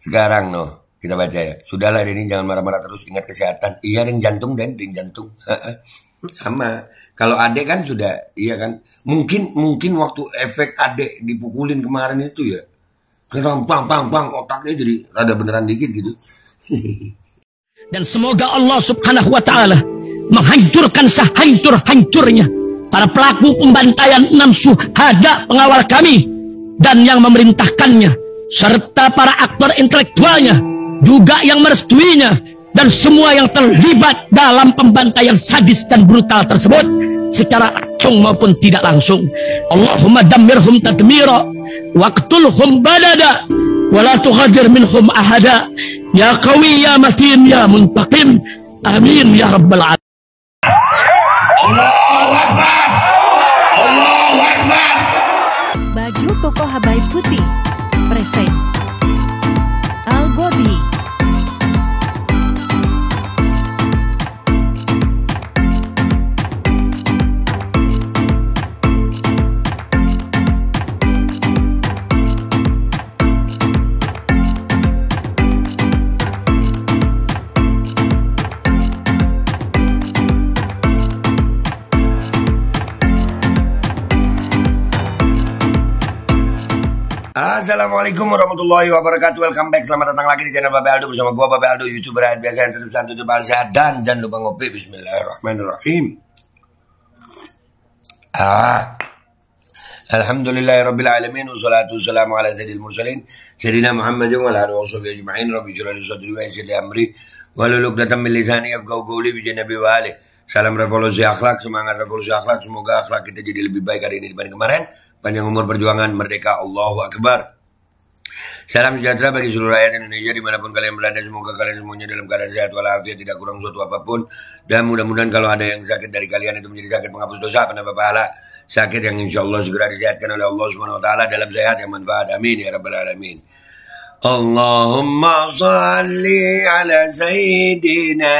Sekarang noh, kita baca ya. Sudahlah ini jangan marah-marah terus, ingat kesehatan. Iya ring jantung dan ring jantung. Sama. Kalau adek kan sudah, iya kan. Mungkin mungkin waktu efek adek dipukulin kemarin itu ya. Terus bang bang bang otaknya jadi rada beneran dikit gitu. Dan semoga Allah Subhanahu wa taala menghancurkan sehancur-hancurnya para pelaku pembantaian enam suhada pengawal kami dan yang memerintahkannya serta para aktor intelektualnya juga yang merestuinya dan semua yang terlibat dalam pembantaian sadis dan brutal tersebut secara langsung maupun tidak langsung. Allahumma damirhum tadmira waqtulhum badada wala tughadir minhum ahada ya qawi ya matin ya muntaqim amin ya rabbal alamin. Baju koko habaib putih Assalamualaikum warahmatullahi wabarakatuh Welcome back, selamat datang lagi di channel Babe Aldo Bersama gue Babe Aldo, youtuber rakyat biasa yang tetap santuy tetap sehat Dan jangan lupa ngopi, bismillahirrahmanirrahim ah. Alhamdulillahirrabbilalamin Wassalatu wassalamu ala sayyidil mursalin Sayyidina Muhammad wa ala wa sallam ajma'in Rabbi jurali sadri wa yassirli amri Waluluk datang milisani afgau gauli bijin nabi wa alih Salam revolusi akhlak, semangat revolusi akhlak Semoga akhlak kita jadi lebih baik hari ini dibanding kemarin panjang umur perjuangan merdeka Allahu Akbar Salam sejahtera bagi seluruh rakyat Indonesia dimanapun kalian berada. Semoga kalian semuanya dalam keadaan sehat walafiat, tidak kurang suatu apapun. Dan mudah-mudahan kalau ada yang sakit dari kalian itu menjadi sakit penghapus dosa, penambah pahala. Sakit yang insya Allah segera disehatkan oleh Allah Subhanahu Wa Taala dalam sehat yang manfaat. Amin ya rabbal alamin. Allahumma salli ala Sayyidina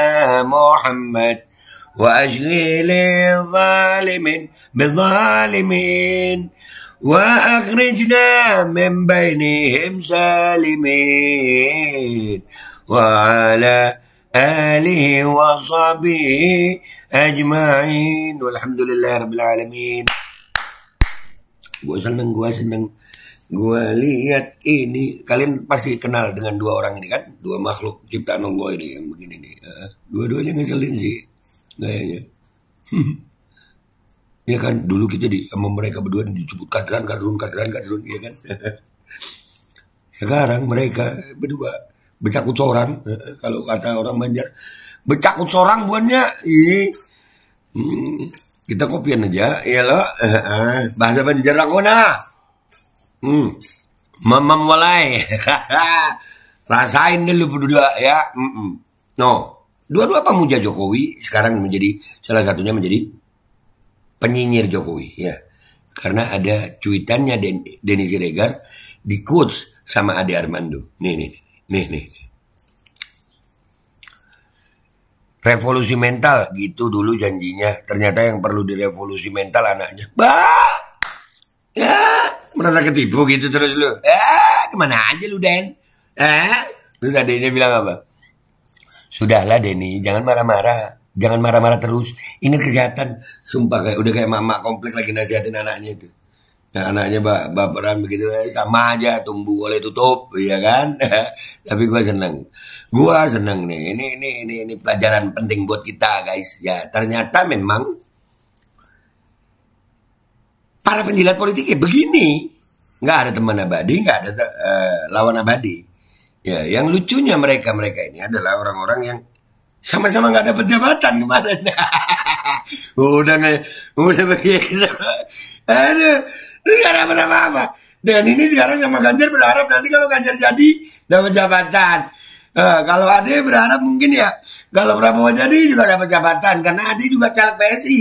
Muhammad wa ajli zalimin zalimin wa min bainihim salimin wa ala alihi wa sahbihi ajma'in walhamdulillah rabbil alamin. gua seneng gua seneng gua lihat ini kalian pasti kenal dengan dua orang ini kan dua makhluk ciptaan Allah ini yang begini nih eh, dua-duanya ngeselin sih gayanya ya kan dulu kita di sama mereka berdua disebut kadran kadrun kadran kadrun Iya kan sekarang mereka berdua bercakut seorang kalau kata orang Banjar bercakut seorang buannya ini hmm, kita kopian aja ya lo bahasa Banjar langona hmm mamam walai rasain dulu berdua ya no dua-dua pemuja Jokowi sekarang menjadi salah satunya menjadi penyinyir Jokowi ya karena ada cuitannya Den Denny Siregar di quotes sama Ade Armando nih nih nih nih revolusi mental gitu dulu janjinya ternyata yang perlu direvolusi mental anaknya bah ya merasa ketipu gitu terus lu eh kemana aja lu Den eh terus adiknya bilang apa sudahlah Denny jangan marah-marah Jangan marah-marah terus. Ini kesehatan. Sumpah kayak udah kayak mama komplek lagi nasihatin anaknya itu. Nah, anaknya bap baperan begitu eh, sama aja tumbuh oleh tutup, ya kan? Tapi gue seneng. Gue seneng nih. Ini ini ini ini pelajaran penting buat kita, guys. Ya, ternyata memang para penjilat politiknya begini. Gak ada teman abadi, gak ada uh, lawan abadi. Ya, yang lucunya mereka-mereka ini adalah orang-orang yang sama-sama nggak dapat jabatan kemarin. udah nih udah begitu. Aduh, lu nggak dapat apa-apa. Dan ini sekarang sama Ganjar berharap nanti kalau Ganjar jadi dapat jabatan. Uh, kalau Ade berharap mungkin ya kalau Prabowo jadi juga dapat jabatan karena Ade juga caleg PSI.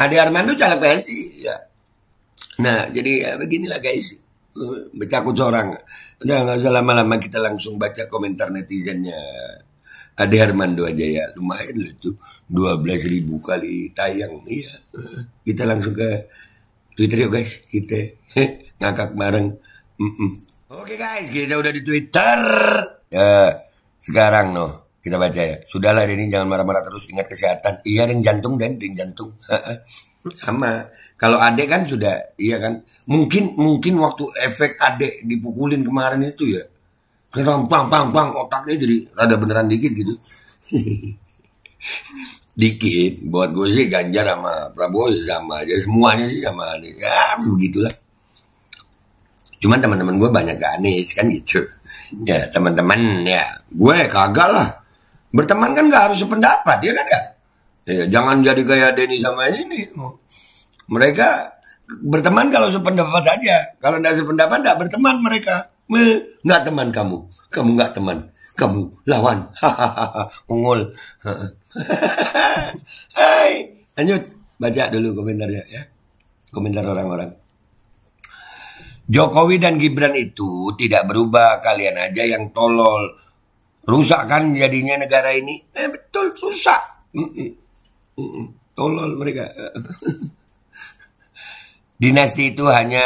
Ade Armando caleg PSI ya. Nah jadi ya, beginilah guys uh, bercakut seorang. Udah nggak usah lama-lama kita langsung baca komentar netizennya. Ade Armando aja ya lumayan lah tuh dua 12 ribu kali tayang iya kita langsung ke Twitter yuk guys kita ngakak bareng mm oke guys kita udah di Twitter ya sekarang noh kita baca ya. Sudahlah ini jangan marah-marah terus ingat kesehatan. Iya ring jantung dan ring jantung. Sama. Kalau adek kan sudah iya kan. Mungkin mungkin waktu efek adek dipukulin kemarin itu ya. Kadang bang bang bang otaknya jadi rada beneran dikit gitu. dikit buat gue sih Ganjar sama Prabowo sama aja semuanya sih sama Anies ya begitulah cuman teman-teman gue banyak gak Anies kan gitu ya teman-teman ya gue ya kagak lah berteman kan gak harus sependapat ya kan ya, ya jangan jadi kayak Denny sama ini mereka berteman kalau sependapat aja kalau tidak sependapat tidak berteman mereka nggak teman kamu. Kamu nggak teman. Kamu lawan. Hahaha. Mongol. Hai. Lanjut. Baca dulu komentarnya ya. Komentar orang-orang. Jokowi dan Gibran itu tidak berubah. Kalian aja yang tolol. Rusak kan jadinya negara ini? Eh, betul, rusak. Tolol mereka. Dinasti itu hanya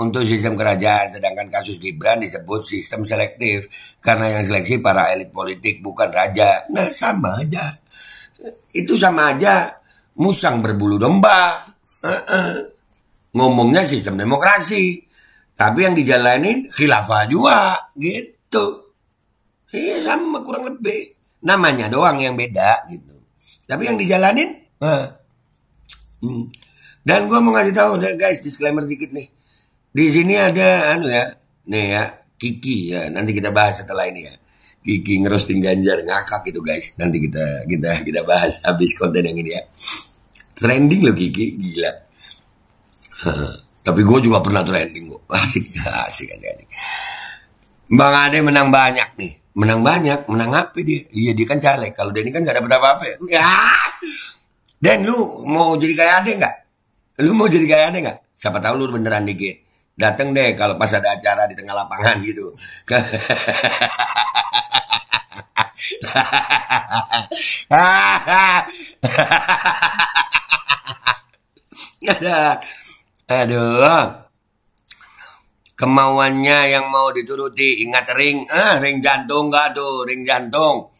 untuk sistem kerajaan, sedangkan kasus Gibran disebut sistem selektif karena yang seleksi para elit politik bukan raja. Nah sama aja, itu sama aja musang berbulu domba, uh -uh. ngomongnya sistem demokrasi, tapi yang dijalanin khilafah juga gitu. Iya sama kurang lebih, namanya doang yang beda gitu. Tapi yang dijalanin, uh. hmm. dan gua mau ngasih tahu, guys disclaimer dikit nih di sini ada anu ya, nih ya, Kiki ya. Nanti kita bahas setelah ini ya. Kiki ngerosting Ganjar ngakak gitu guys. Nanti kita kita kita bahas habis konten yang ini ya. Trending loh Kiki, gila. Tapi gue juga pernah trending kok. Asik, asik, asik, nih Bang Ade menang banyak nih. Menang banyak, menang apa dia? Iya dia kan caleg. Kalau dia ini kan gak dapat apa-apa. Ya. ya. Dan lu mau jadi kayak Ade nggak? Lu mau jadi kayak Ade nggak? Siapa tahu lu beneran dikit dateng deh kalau pas ada acara di tengah lapangan gitu. Aduh. Kemauannya yang mau dituruti. Ingat ring, eh, ring jantung gak tuh, ring jantung.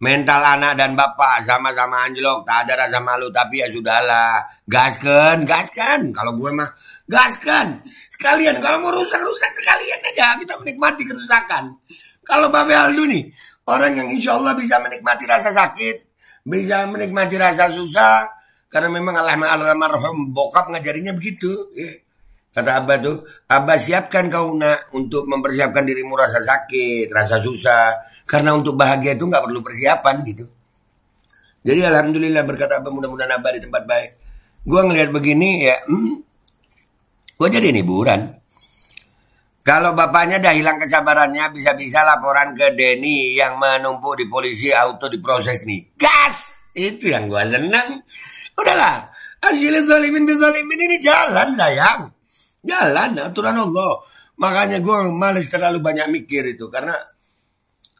Mental anak dan bapak sama-sama anjlok. Tak ada rasa malu, tapi ya sudahlah. Gaskan, gaskan. Kalau gue mah gaskan sekalian kalau mau rusak rusak sekalian aja kita menikmati kerusakan kalau Babe Aldo nih orang yang insya Allah bisa menikmati rasa sakit bisa menikmati rasa susah karena memang almarhum bokap ngajarinya begitu ya. kata abah tuh abah siapkan kau nak untuk mempersiapkan dirimu rasa sakit rasa susah karena untuk bahagia itu nggak perlu persiapan gitu jadi alhamdulillah berkata abah mudah-mudahan abah di tempat baik gua ngelihat begini ya hmm, Gue jadi liburan. Kalau bapaknya dah hilang kesabarannya, bisa-bisa laporan ke Denny yang menumpuk di polisi auto diproses nih. Gas! Itu yang gue seneng. Udahlah, Asyilis Zalimin Bizalimin ini jalan sayang. Jalan, aturan Allah. Makanya gue males terlalu banyak mikir itu. Karena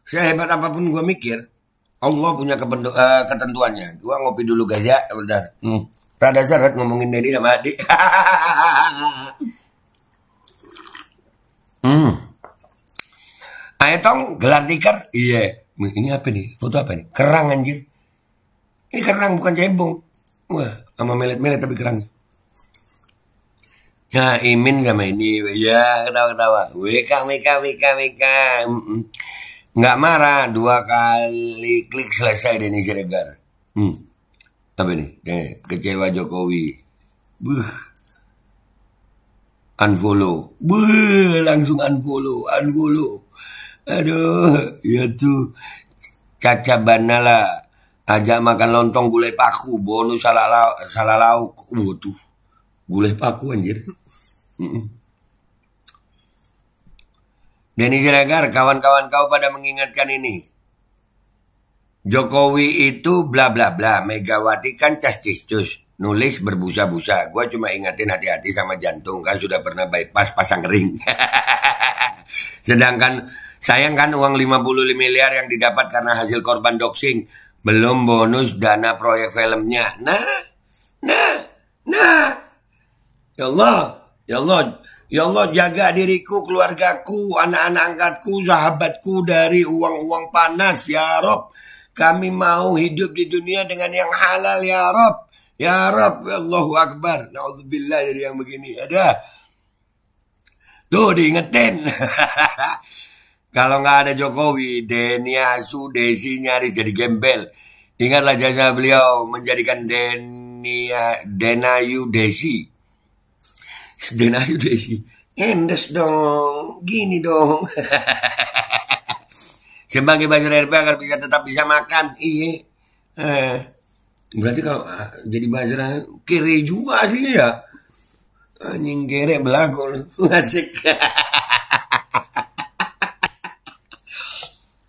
sehebat apapun gue mikir, Allah punya uh, ketentuannya. Gue ngopi dulu guys ya, bentar. Hmm. Rada seret ngomongin Dedi sama Adi. hmm. Ayo tong gelar tikar. Iya. Ini apa nih? Foto apa nih? Kerang anjir. Ini kerang bukan cebong. Wah, sama melet-melet tapi kerang. Ya, Imin sama ini. Ya, ketawa-ketawa. Wika, Wika, Wika, Wika. Nggak marah. Dua kali klik selesai Denny Siregar. Hmm apa ini eh, kecewa Jokowi buh unfollow buh langsung unfollow unfollow aduh ya tuh caca banala ajak makan lontong gulai paku bonus salah lauk salah lauk uh, oh, tuh gulai paku anjir Denny Siregar, kawan-kawan kau pada mengingatkan ini. Jokowi itu bla bla bla, Megawati kan cestistus, nulis berbusa-busa. Gua cuma ingatin hati-hati sama jantung kan sudah pernah bypass pasang ring. Sedangkan sayang kan uang 50 miliar yang didapat karena hasil korban doxing, belum bonus dana proyek filmnya. Nah, nah, nah. Ya Allah, ya Allah, ya Allah jaga diriku, keluargaku, anak-anak angkatku, sahabatku dari uang-uang panas ya Rob kami mau hidup di dunia dengan yang halal ya Rob. Ya Rob, Allahu Akbar. Na'udzubillah dari yang begini. Ada. Ya Tuh diingetin. Kalau nggak ada Jokowi, Denny Asu, Desi nyaris jadi gembel. Ingatlah jasa beliau menjadikan Denny, Denayu Desi. Denayu Desi. Endes dong, gini dong. sebagai buzzer RP agar bisa tetap bisa makan iya eh, berarti kalau ah, jadi buzzer kiri juga sih ya anjing kere belagu asik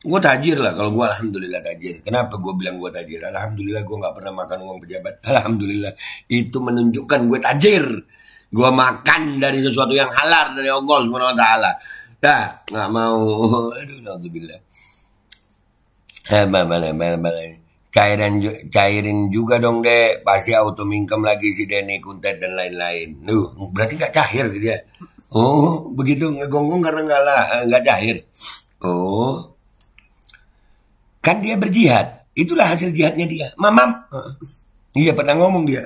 gue tajir lah kalau gue alhamdulillah tajir kenapa gue bilang gue tajir alhamdulillah gue nggak pernah makan uang pejabat alhamdulillah itu menunjukkan gue tajir gue makan dari sesuatu yang halal dari Allah swt dah nggak mau aduh alhamdulillah Eh, boleh, boleh, boleh. Cairan, cairin juga dong dek. Pasti auto mingkem lagi si Denny Kuntet dan lain-lain. Nuh, berarti nggak cair dia. Gitu ya? Oh, begitu ngegonggong karena nggak lah, eh, nggak cair. Oh, kan dia berjihad. Itulah hasil jihadnya dia. Mamam. Iya pernah ngomong dia.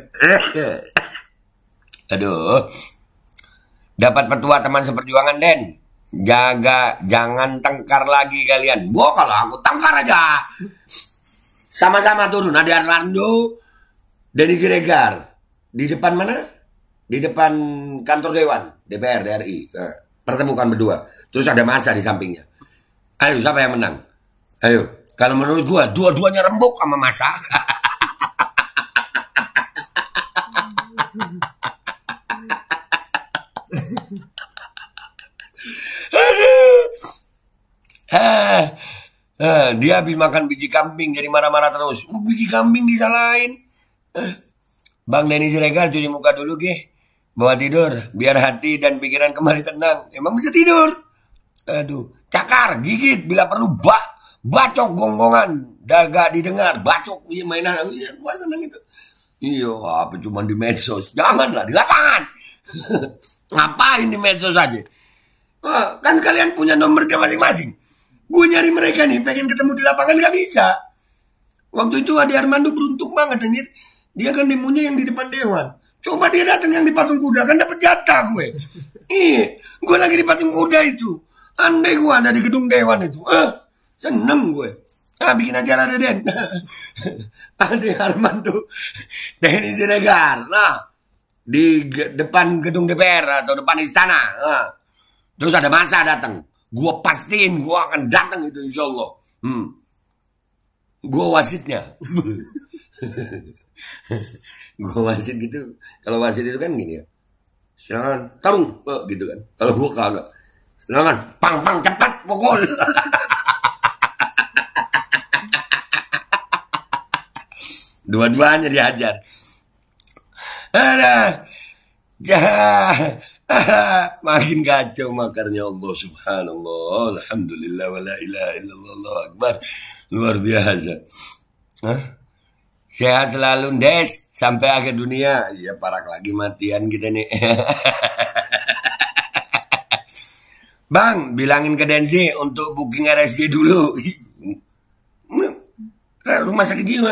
Aduh. Dapat petua teman seperjuangan Den jaga jangan tengkar lagi kalian Wah kalau aku tengkar aja sama-sama turun ada Armando Denny Siregar di depan mana di depan kantor dewan DPR DRI eh, pertemukan berdua terus ada masa di sampingnya ayo siapa yang menang ayo kalau menurut gua dua-duanya rembuk sama masa Eh, dia habis makan biji kambing jadi marah-marah terus. Oh, biji kambing disalahin. Eh. Bang Denny Siregar cuci muka dulu keh, Bawa tidur, biar hati dan pikiran kembali tenang. Emang bisa tidur? Aduh, cakar, gigit, bila perlu bak, bacok gonggongan, daga didengar, bacok iya, mainan. iya, ya, gua seneng itu. Iya, apa cuma di medsos? Janganlah di lapangan. Ngapain di medsos aja? Ah, kan kalian punya nomor masing-masing. Gue nyari mereka nih, pengen ketemu di lapangan gak bisa. Waktu itu Adi Armando beruntung banget anjir. Dia kan demonya yang di depan Dewan. Coba dia datang yang di patung kuda, kan dapat jatah gue. ih iya, gue lagi di patung kuda itu. Andai gue ada di gedung Dewan itu. Eh, seneng gue. Ah, bikin acara ada Den. Adi Armando, Denny Siregar. Nah, di depan gedung DPR atau depan istana. Nah. Terus ada masa datang Gue pastiin gue akan datang itu insya Allah. Hmm. Gue wasitnya. gue wasit gitu. Kalau wasit itu kan gini ya. Silakan tarung oh, gitu kan. Kalau gue kagak. Silakan pang pang cepat pukul. Dua-duanya diajar Ada. Jahat. makin kacau makarnya Allah subhanallah alhamdulillah wala ilaha illallah Allah akbar luar biasa Hah? sehat selalu Des sampai akhir dunia ya parak lagi matian kita nih Bang, bilangin ke Densi untuk booking RSJ dulu. Rumah sakit jiwa.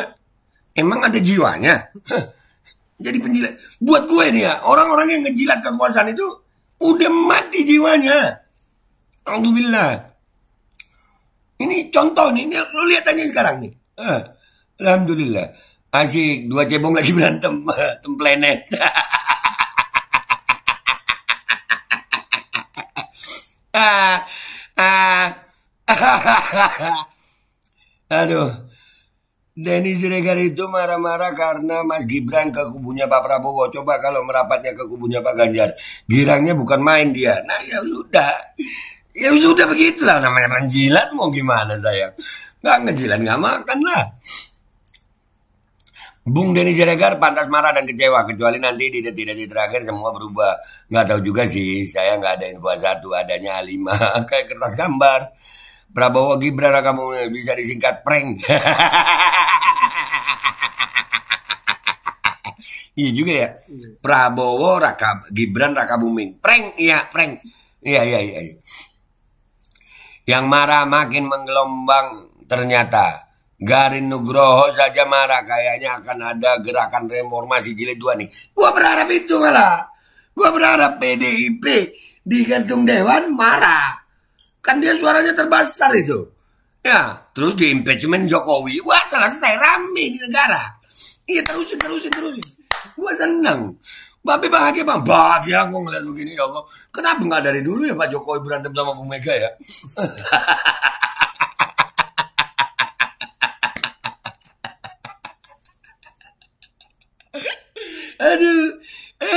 Emang ada jiwanya? Jadi penjilat. Buat gue nih ya, orang-orang yang ngejilat kekuasaan itu udah mati jiwanya. Alhamdulillah. Ini contoh nih, ini lu lihat aja sekarang nih. Eh, Alhamdulillah. Asik, dua cebong lagi berantem, templenet. ah, ah, Aduh, Denny Siregar itu marah-marah karena Mas Gibran ke kubunya Pak Prabowo. Coba kalau merapatnya ke kubunya Pak Ganjar, girangnya bukan main dia. Nah ya sudah, ya sudah begitulah namanya menjilat mau gimana saya? Gak ngejilat gak makan lah. Bung Denny Siregar pantas marah dan kecewa kecuali nanti di detik-detik terakhir semua berubah. Nggak tahu juga sih, saya nggak ada info satu, adanya A5 kayak kertas gambar. Prabowo Gibran kamu bisa disingkat prank. iya juga ya. Iya. Prabowo Raka Gibran Raka Buming. Prank, iya prank. Iya, iya iya iya. Yang marah makin menggelombang ternyata. Garin Nugroho saja marah kayaknya akan ada gerakan reformasi jilid dua nih. Gua berharap itu malah. Gua berharap PDIP digantung dewan marah Kan dia suaranya terbesar itu. Ya, terus di impeachment Jokowi, wah selesai rame di negara. Iya terusin, terusin, terusin. Gua seneng. babi bahagia bang, bahagia aku ngeliat begini ya Allah. Kenapa nggak dari dulu ya Pak Jokowi berantem sama Bu Mega ya? aduh,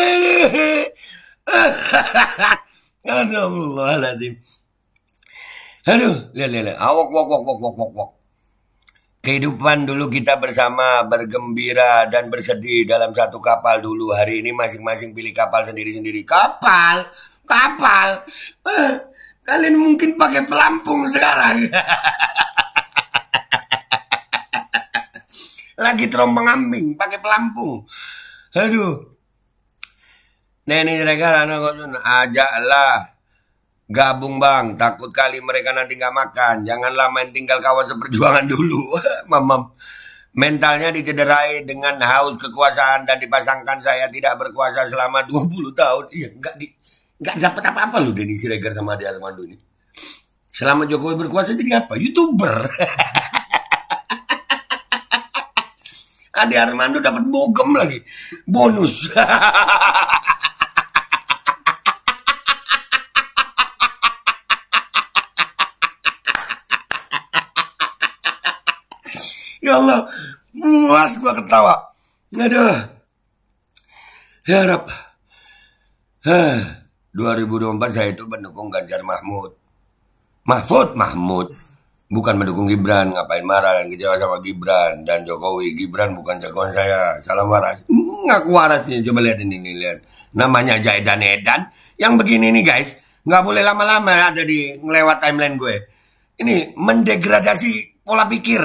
aduh, aduh, aduh, Aduh, lihat lihat, awok wok wok wok wok wok Kehidupan dulu kita bersama bergembira dan bersedih dalam satu kapal dulu. Hari ini masing-masing pilih kapal sendiri-sendiri. Kapal, kapal. Eh, kalian mungkin pakai pelampung sekarang. Lagi terombang ambing pakai pelampung. Aduh. Nenek mereka ajaklah Gabung bang, takut kali mereka nanti nggak makan. Janganlah main tinggal kawan seperjuangan dulu. Mamam. Mentalnya dicederai dengan haus kekuasaan dan dipasangkan saya tidak berkuasa selama 20 tahun. Iya, nggak di nggak dapat apa-apa loh Denny Siregar sama Adi Armando ini. Selama Jokowi berkuasa jadi apa? Youtuber. Adi Armando dapat bogem lagi. Bonus. Ya Allah, muas gua ketawa. Aduh. Ya Rab. hah, 2024 saya itu mendukung Ganjar Mahmud. Mahfud Mahmud. Bukan mendukung Gibran, ngapain marah dan kecewa sama Gibran dan Jokowi. Gibran bukan jagoan saya. Salam waras. Ngaku waras nih, coba lihat ini nih, lihat. Namanya Jaidan Edan. Yang begini nih guys, nggak boleh lama-lama ada di ngelewat timeline gue. Ini mendegradasi pola pikir.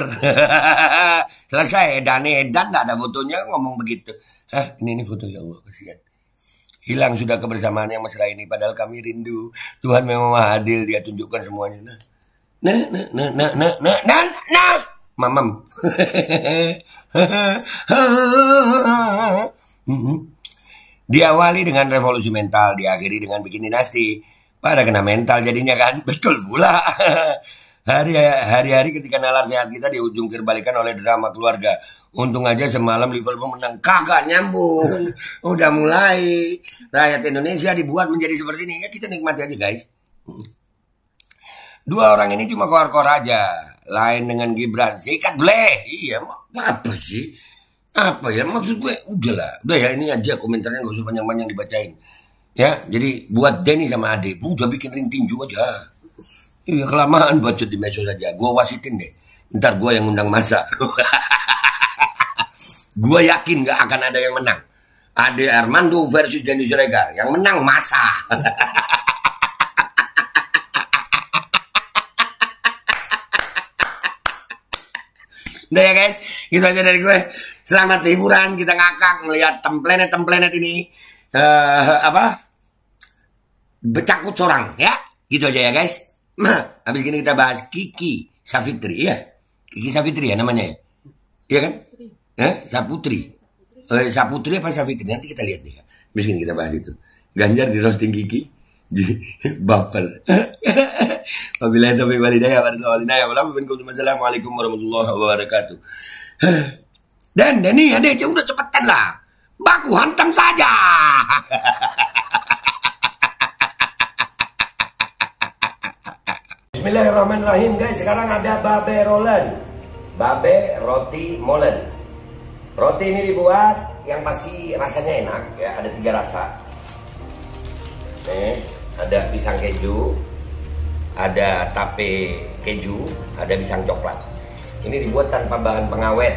Selesai Edan Edan tidak ada fotonya ngomong begitu. Hah, ini ini foto ya Allah kasihan. Hilang sudah kebersamaan yang mesra ini padahal kami rindu. Tuhan memang hadir dia tunjukkan semuanya. Nah, nah, nah, nah, nah, nah, nah, nah, nah. mamam. Hmm, hmm. Diawali dengan revolusi mental, diakhiri dengan bikin dinasti. Pada kena mental jadinya kan, betul pula. Hari-hari ketika nalar sehat kita diujung balikan oleh drama keluarga. Untung aja semalam Liverpool menang. Kagak nyambung. Udah mulai. Rakyat Indonesia dibuat menjadi seperti ini. Ya kita nikmati aja guys. Dua orang ini cuma kor kor aja. Lain dengan Gibran. Sikat bleh. Iya, apa sih? apa ya maksud gue udah lah udah ya ini aja komentarnya gak usah panjang-panjang dibacain ya jadi buat Denny sama Ade udah bikin ring tinju aja Iya kelamaan bacot di medsos aja. Gua wasitin deh. Ntar gua yang undang masa. gua yakin gak akan ada yang menang. Ade Armando versus Denny Siregar. Yang menang masa. Udah ya guys, gitu aja dari gue. Selamat hiburan, kita ngakak ngeliat templenet-templenet ini uh, apa? Becakut corang ya. Gitu aja ya guys. Habis ini kita bahas Kiki Safitri, ya. Kiki Safitri ya namanya ya. Iya kan? Iya. Eh, Saputri. Eh, Saputri apa Safitri? Nanti kita lihat nih. Habis ini kita bahas itu. Ganjar di roasting Kiki. Baper. Wabillahi taufiq wal hidayah wa hidayah wa Assalamualaikum warahmatullahi wabarakatuh. Dan Dani, ada udah cepetan lah. Baku hantam saja. Bismillahirrahmanirrahim guys Sekarang ada babe rollen Babe roti molen Roti ini dibuat Yang pasti rasanya enak ya Ada tiga rasa Nih eh, ada pisang keju Ada tape keju Ada pisang coklat Ini dibuat tanpa bahan pengawet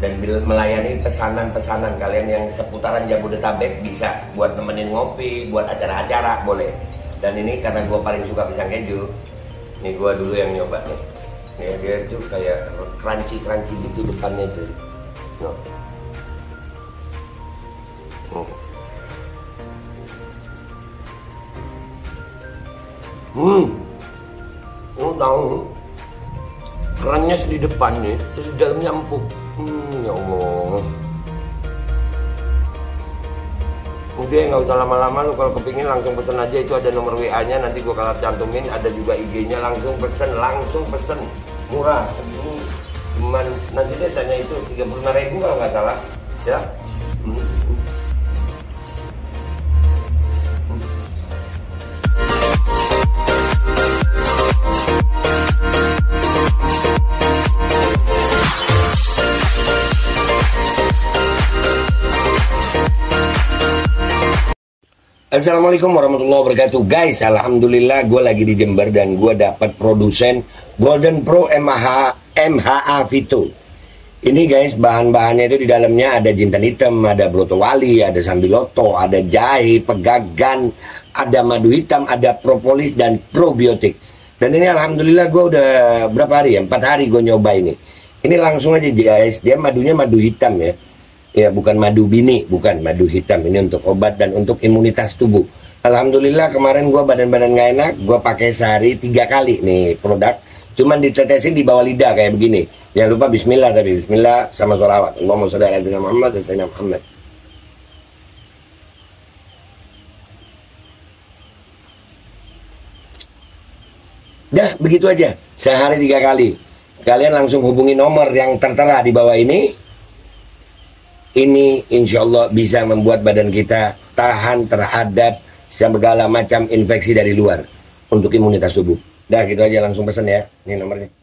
dan bila melayani pesanan-pesanan kalian yang seputaran Jabodetabek bisa buat nemenin ngopi, buat acara-acara boleh. Dan ini karena gue paling suka pisang keju, ini gua dulu yang nyoba nih ya dia tuh kayak crunchy crunchy gitu depannya itu no. hmm. hmm oh tahu kerannya di depan nih terus dalamnya empuk hmm ya allah gede nggak usah lama-lama lu kalau kepingin langsung pesen aja itu ada nomor WA nya nanti gua kalah cantumin ada juga IG nya langsung pesen langsung pesen murah cuman nanti dia tanya itu 35 ribu kalau nggak salah ya Assalamualaikum warahmatullahi wabarakatuh Guys, Alhamdulillah gue lagi di Jember dan gue dapat produsen Golden Pro MH, MHA Vito Ini guys, bahan-bahannya itu di dalamnya ada jintan hitam, ada broto wali, ada sambiloto, ada jahe, pegagan, ada madu hitam, ada propolis dan probiotik Dan ini Alhamdulillah gue udah berapa hari ya, 4 hari gue nyoba ini Ini langsung aja guys, dia madunya madu hitam ya ya bukan madu bini bukan madu hitam ini untuk obat dan untuk imunitas tubuh Alhamdulillah kemarin gue badan-badan gak enak gue pakai sehari tiga kali nih produk cuman ditetesin di bawah lidah kayak begini jangan lupa bismillah tapi bismillah sama sholawat Allahumma sholli ala sayyidina Muhammad dan sayyidina Muhammad Dah begitu aja sehari tiga kali kalian langsung hubungi nomor yang tertera di bawah ini ini insya Allah bisa membuat badan kita tahan terhadap segala macam infeksi dari luar untuk imunitas tubuh. Dah gitu aja langsung pesan ya, ini nomornya.